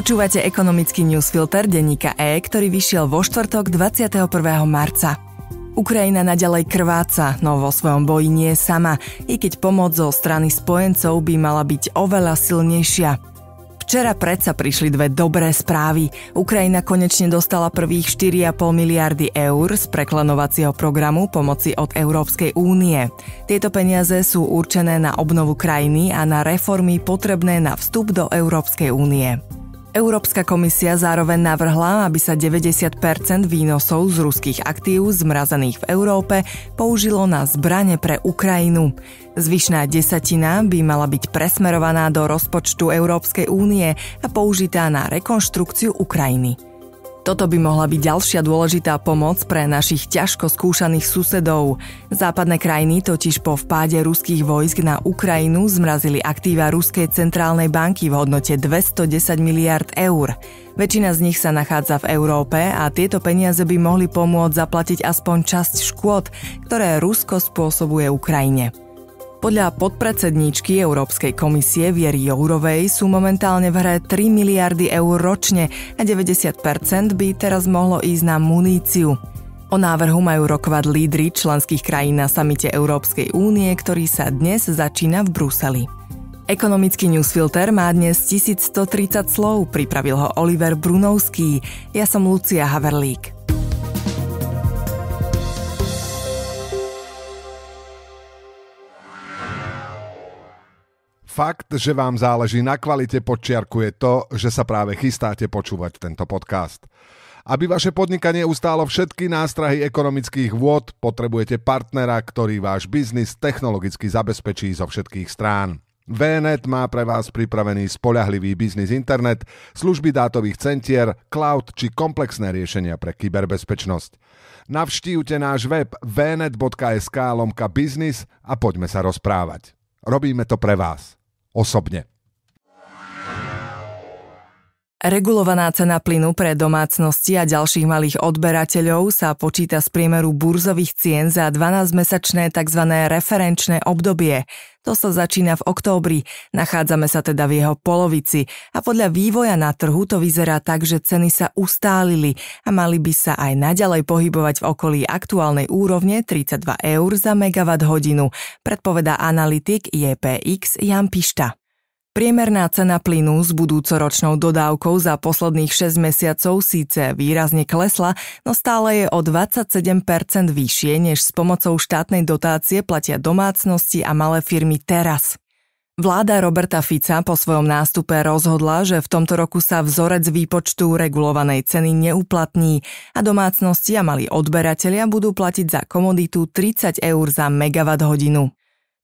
Počúvate ekonomický newsfilter denníka E, ktorý vyšiel vo štvrtok 21. marca. Ukrajina naďalej krváca, no vo svojom boji nie je sama, i keď pomoc zo strany spojencov by mala byť oveľa silnejšia. Včera predsa prišli dve dobré správy. Ukrajina konečne dostala prvých 4,5 miliardy eur z preklenovacieho programu pomoci od Európskej únie. Tieto peniaze sú určené na obnovu krajiny a na reformy potrebné na vstup do Európskej únie. Európska komisia zároveň navrhla, aby sa 90 výnosov z ruských aktív zmrazených v Európe použilo na zbrane pre Ukrajinu. Zvyšná desatina by mala byť presmerovaná do rozpočtu Európskej únie a použitá na rekonštrukciu Ukrajiny. Toto by mohla byť ďalšia dôležitá pomoc pre našich ťažko skúšaných susedov. Západné krajiny totiž po vpáde ruských vojsk na Ukrajinu zmrazili aktíva Ruskej centrálnej banky v hodnote 210 miliard eur. Väčšina z nich sa nachádza v Európe a tieto peniaze by mohli pomôcť zaplatiť aspoň časť škôd, ktoré Rusko spôsobuje Ukrajine. Podľa podpredsedníčky Európskej komisie Viery Jourovej sú momentálne v hre 3 miliardy eur ročne a 90% by teraz mohlo ísť na muníciu. O návrhu majú rokovať lídry členských krajín na samite Európskej únie, ktorý sa dnes začína v Bruseli. Ekonomický newsfilter má dnes 1130 slov, pripravil ho Oliver Brunovský. Ja som Lucia Haverlík. Fakt, že vám záleží na kvalite, podčiarkuje to, že sa práve chystáte počúvať tento podcast. Aby vaše podnikanie ustálo všetky nástrahy ekonomických vôd, potrebujete partnera, ktorý váš biznis technologicky zabezpečí zo všetkých strán. VNet má pre vás pripravený spoľahlivý biznis internet, služby dátových centier, cloud či komplexné riešenia pre kyberbezpečnosť. Navštívte náš web vnet.sk lomka biznis a poďme sa rozprávať. Robíme to pre vás osobne. Regulovaná cena plynu pre domácnosti a ďalších malých odberateľov sa počíta z priemeru burzových cien za 12-mesačné tzv. referenčné obdobie. To sa začína v októbri, nachádzame sa teda v jeho polovici a podľa vývoja na trhu to vyzerá tak, že ceny sa ustálili a mali by sa aj naďalej pohybovať v okolí aktuálnej úrovne 32 eur za megawatt hodinu, predpovedá analytik JPX Jan Pišta. Priemerná cena plynu s budúcoročnou dodávkou za posledných 6 mesiacov síce výrazne klesla, no stále je o 27% vyššie, než s pomocou štátnej dotácie platia domácnosti a malé firmy teraz. Vláda Roberta Fica po svojom nástupe rozhodla, že v tomto roku sa vzorec výpočtu regulovanej ceny neuplatní a domácnosti a mali odberatelia budú platiť za komoditu 30 eur za megawatt hodinu.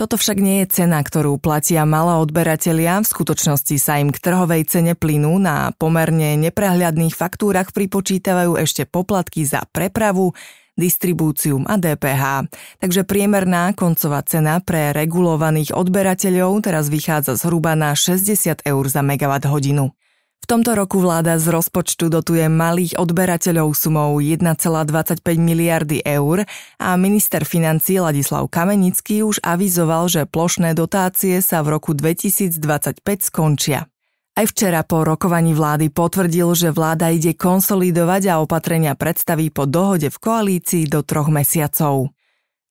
Toto však nie je cena, ktorú platia odberatelia, v skutočnosti sa im k trhovej cene plynu na pomerne neprehľadných faktúrach pripočítavajú ešte poplatky za prepravu, distribúciu a DPH. Takže priemerná koncová cena pre regulovaných odberateľov teraz vychádza zhruba na 60 eur za megawatt hodinu. V tomto roku vláda z rozpočtu dotuje malých odberateľov sumou 1,25 miliardy eur a minister financí Ladislav Kamenický už avizoval, že plošné dotácie sa v roku 2025 skončia. Aj včera po rokovaní vlády potvrdil, že vláda ide konsolidovať a opatrenia predstaví po dohode v koalícii do troch mesiacov.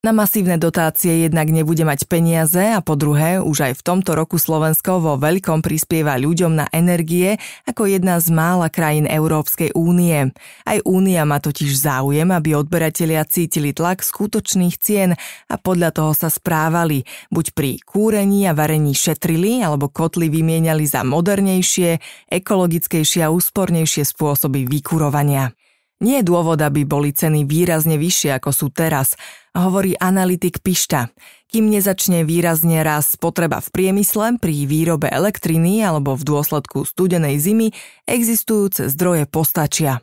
Na masívne dotácie jednak nebude mať peniaze a po druhé, už aj v tomto roku Slovensko vo veľkom prispieva ľuďom na energie ako jedna z mála krajín Európskej únie. Aj únia má totiž záujem, aby odberatelia cítili tlak skutočných cien a podľa toho sa správali. Buď pri kúrení a varení šetrili, alebo kotly vymieniali za modernejšie, ekologickejšie a úspornejšie spôsoby vykurovania. Nie je dôvod, aby boli ceny výrazne vyššie ako sú teraz, hovorí analytik Pišta. Kým nezačne výrazne raz spotreba v priemysle, pri výrobe elektriny alebo v dôsledku studenej zimy, existujúce zdroje postačia.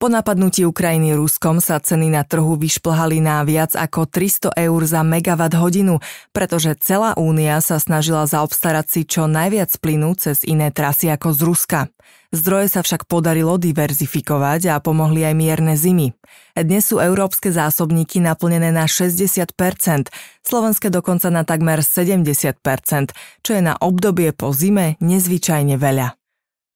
Po napadnutí Ukrajiny Ruskom sa ceny na trhu vyšplhali na viac ako 300 eur za megawatt hodinu, pretože celá únia sa snažila zaobstarať si čo najviac plynu cez iné trasy ako z Ruska. Zdroje sa však podarilo diverzifikovať a pomohli aj mierne zimy. Dnes sú európske zásobníky naplnené na 60%, slovenské dokonca na takmer 70%, čo je na obdobie po zime nezvyčajne veľa.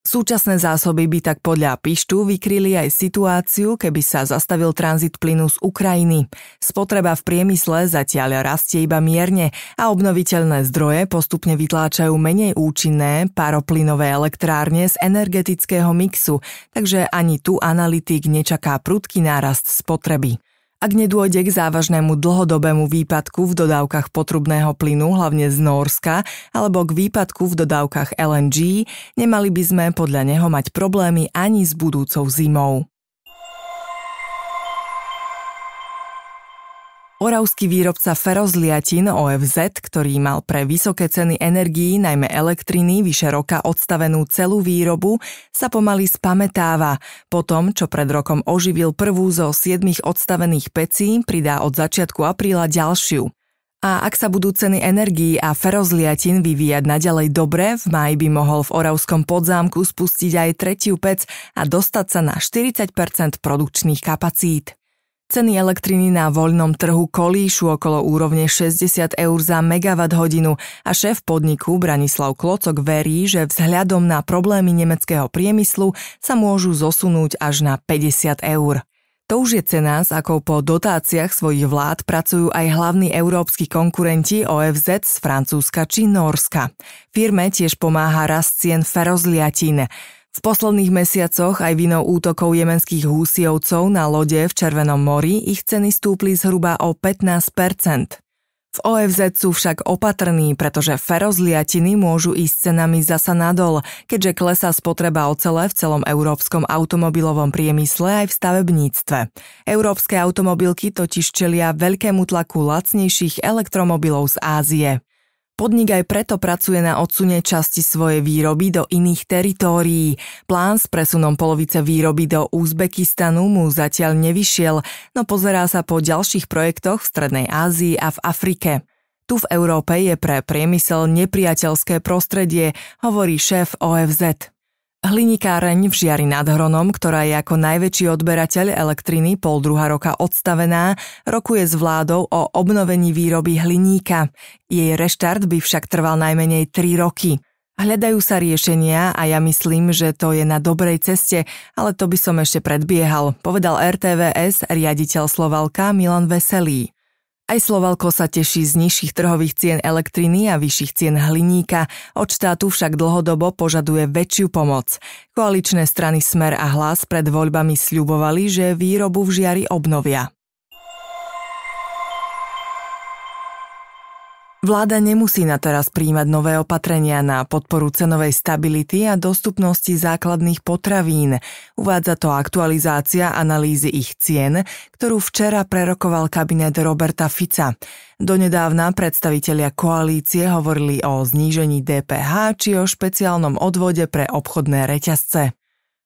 Súčasné zásoby by tak podľa Pištu vykryli aj situáciu, keby sa zastavil tranzit plynu z Ukrajiny. Spotreba v priemysle zatiaľ rastie iba mierne a obnoviteľné zdroje postupne vytláčajú menej účinné paroplynové elektrárne z energetického mixu, takže ani tu analytik nečaká prudký nárast spotreby ak nedôjde k závažnému dlhodobému výpadku v dodávkach potrubného plynu, hlavne z Norska, alebo k výpadku v dodávkach LNG, nemali by sme podľa neho mať problémy ani s budúcou zimou. Oravský výrobca Ferozliatin OFZ, ktorý mal pre vysoké ceny energií, najmä elektriny, vyše roka odstavenú celú výrobu, sa pomaly spametáva. Po tom, čo pred rokom oživil prvú zo siedmých odstavených pecí, pridá od začiatku apríla ďalšiu. A ak sa budú ceny energií a ferozliatin vyvíjať naďalej dobre, v máji by mohol v Oravskom podzámku spustiť aj tretiu pec a dostať sa na 40 produkčných kapacít. Ceny elektriny na voľnom trhu kolíšu okolo úrovne 60 eur za megawatt hodinu a šéf podniku Branislav Klocok verí, že vzhľadom na problémy nemeckého priemyslu sa môžu zosunúť až na 50 eur. To už je cena, s akou po dotáciách svojich vlád pracujú aj hlavní európsky konkurenti OFZ z Francúzska či Norska. Firme tiež pomáha rast cien ferozliatín. V posledných mesiacoch aj vinou útokov jemenských húsiovcov na lode v Červenom mori ich ceny stúpli zhruba o 15 V OFZ sú však opatrní, pretože ferozliatiny môžu ísť cenami zasa nadol, keďže klesá spotreba ocele v celom európskom automobilovom priemysle aj v stavebníctve. Európske automobilky totiž čelia veľkému tlaku lacnejších elektromobilov z Ázie. Podnik aj preto pracuje na odsune časti svojej výroby do iných teritórií. Plán s presunom polovice výroby do Uzbekistanu mu zatiaľ nevyšiel, no pozerá sa po ďalších projektoch v Strednej Ázii a v Afrike. Tu v Európe je pre priemysel nepriateľské prostredie, hovorí šéf OFZ. Hlinikáreň v Žiari nad Hronom, ktorá je ako najväčší odberateľ elektriny pol druha roka odstavená, rokuje s vládou o obnovení výroby hliníka. Jej reštart by však trval najmenej 3 roky. Hľadajú sa riešenia a ja myslím, že to je na dobrej ceste, ale to by som ešte predbiehal, povedal RTVS riaditeľ Slovalka Milan Veselý. Aj Slovalko sa teší z nižších trhových cien elektriny a vyšších cien hliníka, od štátu však dlhodobo požaduje väčšiu pomoc. Koaličné strany Smer a Hlas pred voľbami sľubovali, že výrobu v žiari obnovia. Vláda nemusí na teraz príjmať nové opatrenia na podporu cenovej stability a dostupnosti základných potravín. Uvádza to aktualizácia analýzy ich cien, ktorú včera prerokoval kabinet Roberta Fica. Donedávna predstavitelia koalície hovorili o znížení DPH či o špeciálnom odvode pre obchodné reťazce.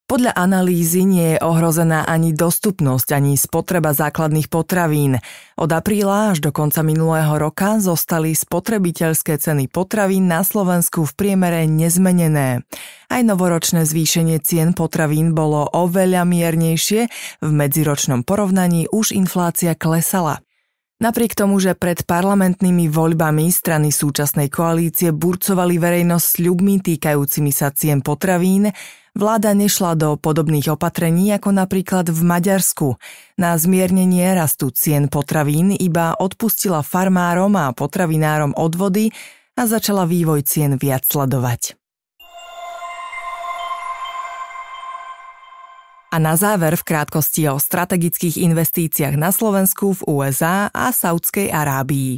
Podľa analýzy nie je ohrozená ani dostupnosť, ani spotreba základných potravín. Od apríla až do konca minulého roka zostali spotrebiteľské ceny potravín na Slovensku v priemere nezmenené. Aj novoročné zvýšenie cien potravín bolo oveľa miernejšie, v medziročnom porovnaní už inflácia klesala. Napriek tomu, že pred parlamentnými voľbami strany súčasnej koalície burcovali verejnosť ľubmi týkajúcimi sa cien potravín, vláda nešla do podobných opatrení ako napríklad v Maďarsku. Na zmiernenie rastu cien potravín iba odpustila farmárom a potravinárom odvody a začala vývoj cien viac sledovať. A na záver v krátkosti o strategických investíciách na Slovensku, v USA a Saudskej Arábii.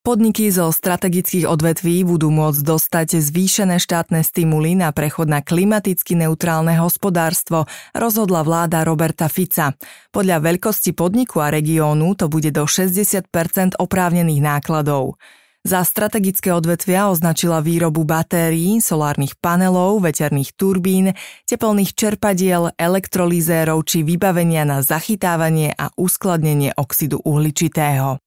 Podniky zo strategických odvetví budú môcť dostať zvýšené štátne stimuly na prechod na klimaticky neutrálne hospodárstvo, rozhodla vláda Roberta Fica. Podľa veľkosti podniku a regiónu to bude do 60 oprávnených nákladov. Za strategické odvetvia označila výrobu batérií, solárnych panelov, veterných turbín, tepelných čerpadiel, elektrolizérov či vybavenia na zachytávanie a uskladnenie oxidu uhličitého.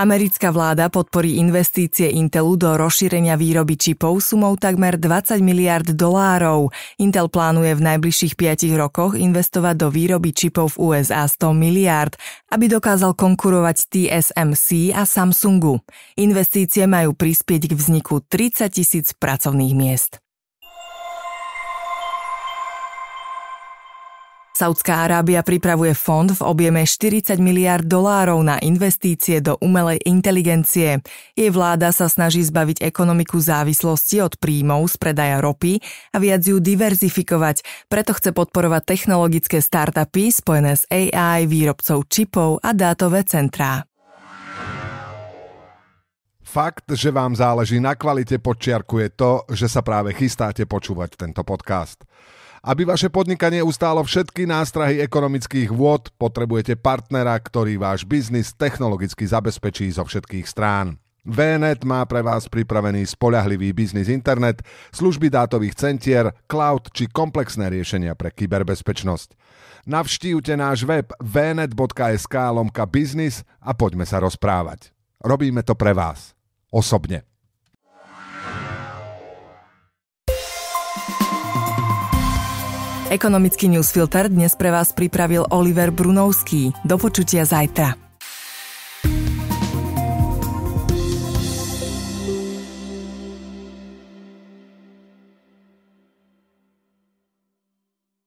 Americká vláda podporí investície Intelu do rozšírenia výroby čipov sumou takmer 20 miliard dolárov. Intel plánuje v najbližších 5 rokoch investovať do výroby čipov v USA 100 miliard, aby dokázal konkurovať TSMC a Samsungu. Investície majú prispieť k vzniku 30 tisíc pracovných miest. Saudská Arábia pripravuje fond v objeme 40 miliard dolárov na investície do umelej inteligencie. Jej vláda sa snaží zbaviť ekonomiku závislosti od príjmov z predaja ropy a viac ju diverzifikovať, preto chce podporovať technologické startupy spojené s AI, výrobcov čipov a dátové centrá. Fakt, že vám záleží na kvalite, podčiarkuje to, že sa práve chystáte počúvať tento podcast. Aby vaše podnikanie ustálo všetky nástrahy ekonomických vôd, potrebujete partnera, ktorý váš biznis technologicky zabezpečí zo všetkých strán. VNet má pre vás pripravený spoľahlivý biznis internet, služby dátových centier, cloud či komplexné riešenia pre kyberbezpečnosť. Navštívte náš web vnet.sk lomka biznis a poďme sa rozprávať. Robíme to pre vás. Osobne. Ekonomický newsfilter dnes pre vás pripravil Oliver Brunovský. Do počutia zajtra.